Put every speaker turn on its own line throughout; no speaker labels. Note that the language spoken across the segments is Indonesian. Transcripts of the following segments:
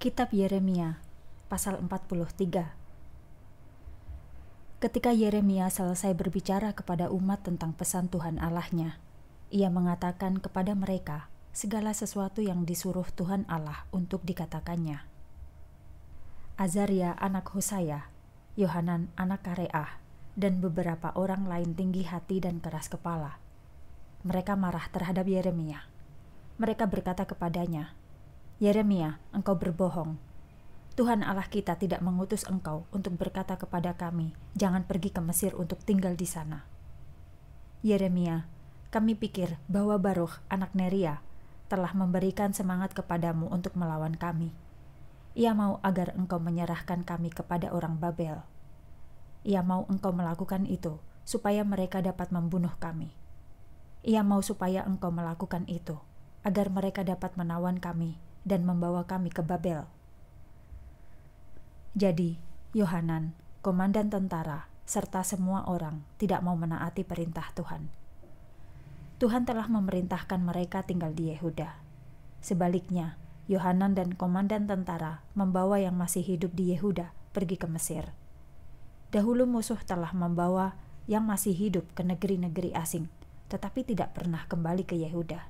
Kitab Yeremia pasal 43 Ketika Yeremia selesai berbicara kepada umat tentang pesan Tuhan Allahnya, ia mengatakan kepada mereka segala sesuatu yang disuruh Tuhan Allah untuk dikatakannya. Azaria anak Hosaya, Yohanan anak Kareah, dan beberapa orang lain tinggi hati dan keras kepala. Mereka marah terhadap Yeremia. Mereka berkata kepadanya, Yeremia, engkau berbohong. Tuhan Allah kita tidak mengutus engkau untuk berkata kepada kami, jangan pergi ke Mesir untuk tinggal di sana. Yeremia, kami pikir bahwa Baruch, anak Neria, telah memberikan semangat kepadamu untuk melawan kami. Ia mau agar engkau menyerahkan kami kepada orang Babel. Ia mau engkau melakukan itu, supaya mereka dapat membunuh kami. Ia mau supaya engkau melakukan itu, agar mereka dapat menawan kami dan membawa kami ke Babel. Jadi, Yohanan, komandan tentara, serta semua orang tidak mau menaati perintah Tuhan. Tuhan telah memerintahkan mereka tinggal di Yehuda. Sebaliknya, Yohanan dan komandan tentara membawa yang masih hidup di Yehuda pergi ke Mesir. Dahulu musuh telah membawa yang masih hidup ke negeri-negeri asing, tetapi tidak pernah kembali ke Yehuda.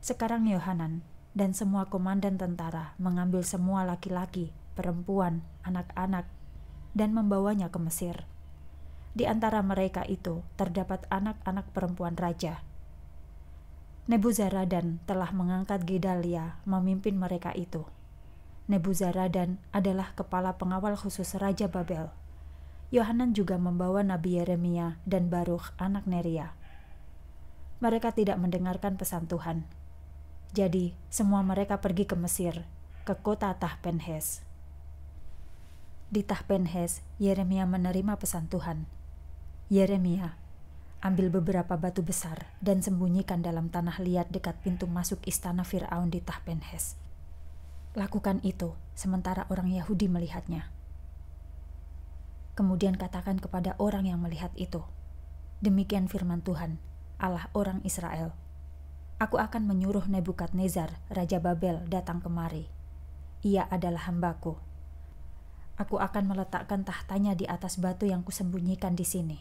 Sekarang Yohanan dan semua komandan tentara mengambil semua laki-laki, perempuan, anak-anak, dan membawanya ke Mesir. Di antara mereka itu terdapat anak-anak perempuan raja. Nebuzaradan telah mengangkat Gedalia memimpin mereka itu. Nebuzaradan adalah kepala pengawal khusus Raja Babel. Yohanan juga membawa Nabi Yeremia dan Baruch anak Neria. Mereka tidak mendengarkan pesan Tuhan, jadi, semua mereka pergi ke Mesir, ke kota Tahpenhes. Di Tahpenhes, Yeremia menerima pesan Tuhan. Yeremia, ambil beberapa batu besar dan sembunyikan dalam tanah liat dekat pintu masuk istana Fir'aun di Tahpenhes. Lakukan itu sementara orang Yahudi melihatnya. Kemudian katakan kepada orang yang melihat itu, Demikian firman Tuhan, Allah orang Israel, Aku akan menyuruh Nebukadnezar, Raja Babel, datang kemari. Ia adalah hambaku. Aku akan meletakkan tahtanya di atas batu yang kusembunyikan di sini.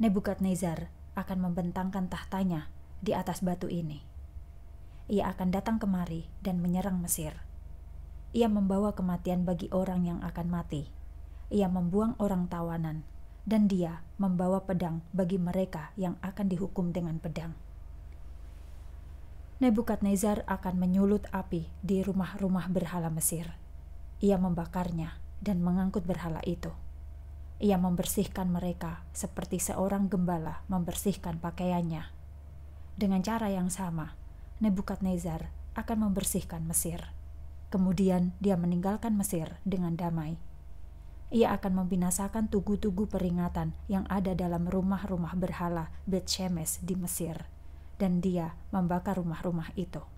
Nebukadnezar akan membentangkan tahtanya di atas batu ini. Ia akan datang kemari dan menyerang Mesir. Ia membawa kematian bagi orang yang akan mati. Ia membuang orang tawanan, dan dia membawa pedang bagi mereka yang akan dihukum dengan pedang. Nebukadnezar akan menyulut api di rumah-rumah berhala Mesir. Ia membakarnya dan mengangkut berhala itu. Ia membersihkan mereka seperti seorang gembala membersihkan pakaiannya. Dengan cara yang sama, Nebukadnezar akan membersihkan Mesir. Kemudian dia meninggalkan Mesir dengan damai. Ia akan membinasakan tugu-tugu peringatan yang ada dalam rumah-rumah berhala Bet Shemesh di Mesir dan dia membakar rumah-rumah itu.